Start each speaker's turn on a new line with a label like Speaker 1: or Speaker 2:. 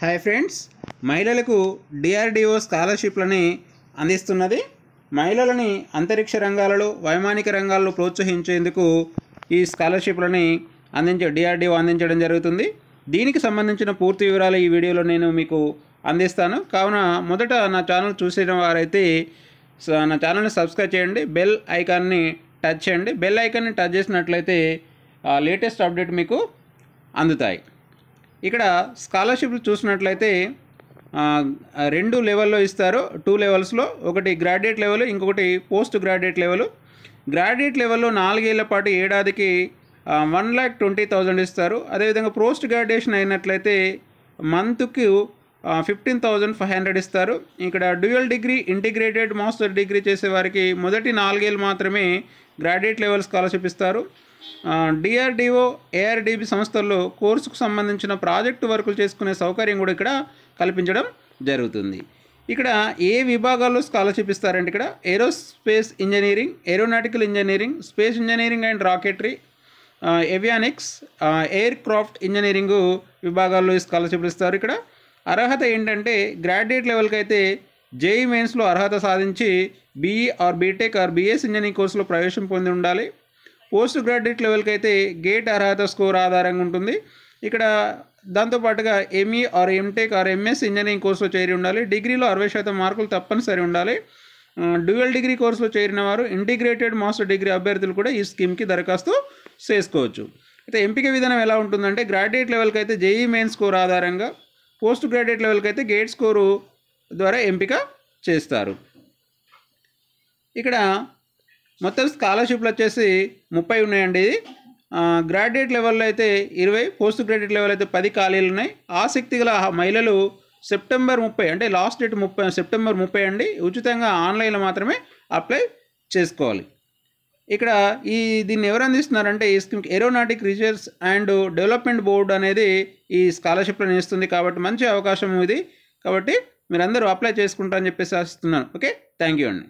Speaker 1: hi friends మహిళలకు DRDO స్కాలర్షిప్లని అందిస్తున్నది మహిళలని అంతరిక్ష రంగాలలో వైమానిక రంగాల్లో ప్రోత్సహించేందుకు ఈ స్కాలర్షిప్లని అందించే డిఆర్డిఓ అందించడం జరుగుతుంది దీనికి సంబంధించిన పూర్తి వివరాలు ఈ వీడియోలో నేను మీకు అందిస్తాను కావున మొదట నా ఛానల్ చూసిన వారైతే నా ఛానల్ని సబ్స్క్రైబ్ చేయండి బెల్ ఐకాన్ని టచ్ చేయండి బెల్ ఐకాన్ని టచ్ చేసినట్లయితే లేటెస్ట్ అప్డేట్ మీకు అందుతాయి ఇక్కడ స్కాలర్షిప్లు చూసినట్లయితే రెండు లెవెల్లో ఇస్తారు టూ లెవెల్స్లో ఒకటి గ్రాడ్యుయేట్ లెవెల్ ఇంకొకటి పోస్ట్ గ్రాడ్యుయేట్ లెవెల్ గ్రాడ్యుయేట్ లెవెల్లో నాలుగేళ్ల పాటు ఏడాదికి వన్ ల్యాక్ ట్వంటీ థౌజండ్ ఇస్తారు అదేవిధంగా పోస్ట్ గ్రాడ్యుయేషన్ అయినట్లయితే మంత్కి ఫిఫ్టీన్ థౌజండ్ ఫైవ్ హండ్రెడ్ ఇస్తారు ఇక్కడ dual degree integrated master degree చేసే వారికి మొదటి నాలుగేళ్ళు మాత్రమే గ్రాడ్యుయేట్ లెవెల్ స్కాలర్షిప్ ఇస్తారు డిఆర్డిఓ ఏఆర్డిబి సంస్థల్లో కోర్సుకు సంబంధించిన ప్రాజెక్టు వర్కులు చేసుకునే సౌకర్యం కూడా ఇక్కడ కల్పించడం జరుగుతుంది ఇక్కడ ఏ విభాగాల్లో స్కాలర్షిప్ ఇస్తారంటే ఇక్కడ aerospace engineering aeronautical engineering space engineering and rocketry avionics aircraft engineering విభాగాల్లో స్కాలర్షిప్లు ఇస్తారు ఇక్కడ అర్హత ఏంటంటే గ్రాడ్యుయేట్ లెవెల్కి అయితే జేఈ మెయిన్స్లో అర్హత సాధించి BE or BTech or BS engineering కోర్సులో ప్రవేశం పొంది ఉండాలి పోస్ట్ గ్రాడ్యుయేట్ లెవెల్కి అయితే గేట్ అర్హత స్కోర్ ఆధారంగా ఉంటుంది ఇక్కడ దాంతోపాటుగా ME or MTech or MS engineering కోర్సులో చేరి ఉండాలి డిగ్రీలో అరవై శాతం మార్కులు తప్పనిసరి ఉండాలి డ్యూయల్ డిగ్రీ కోర్సులో చేరిన వారు ఇంటిగ్రేటెడ్ మాస్టర్ డిగ్రీ అభ్యర్థులు కూడా ఈ స్కీమ్కి దరఖాస్తు చేసుకోవచ్చు అయితే ఎంపిక విధానం ఎలా ఉంటుందంటే గ్రాడ్యుయేట్ లెవెల్కి అయితే జేఈ మెయిన్ స్కోర్ ఆధారంగా పోస్ట్ గ్రాడ్యుయేట్ లెవెల్కి అయితే గేట్ స్కోరు ద్వారా ఎంపిక చేస్తారు ఇక్కడ మొత్తం స్కాలర్షిప్లు వచ్చేసి ముప్పై ఉన్నాయండి గ్రాడ్యుయేట్ లెవెల్లో అయితే ఇరవై పోస్ట్ గ్రాడ్యుయేట్ లెవెల్ అయితే పది ఖాళీలు ఉన్నాయి ఆసక్తి గల మహిళలు సెప్టెంబర్ ముప్పై అంటే లాస్ట్ డేట్ ముప్పై సెప్టెంబర్ ముప్పై అండి ఉచితంగా ఆన్లైన్లో మాత్రమే అప్లై చేసుకోవాలి ఇక్కడ ఈ దీన్ని ఎవరు అందిస్తున్నారంటే ఈ scheme aeronautic research and development board అనేది ఈ స్కాలర్షిప్లను ఇస్తుంది కాబట్టి మంచి అవకాశం ఇది కాబట్టి మీరందరూ అప్లై చేసుకుంటారని చెప్పేసి ఆశిస్తున్నాను ఓకే థ్యాంక్ యూ అండి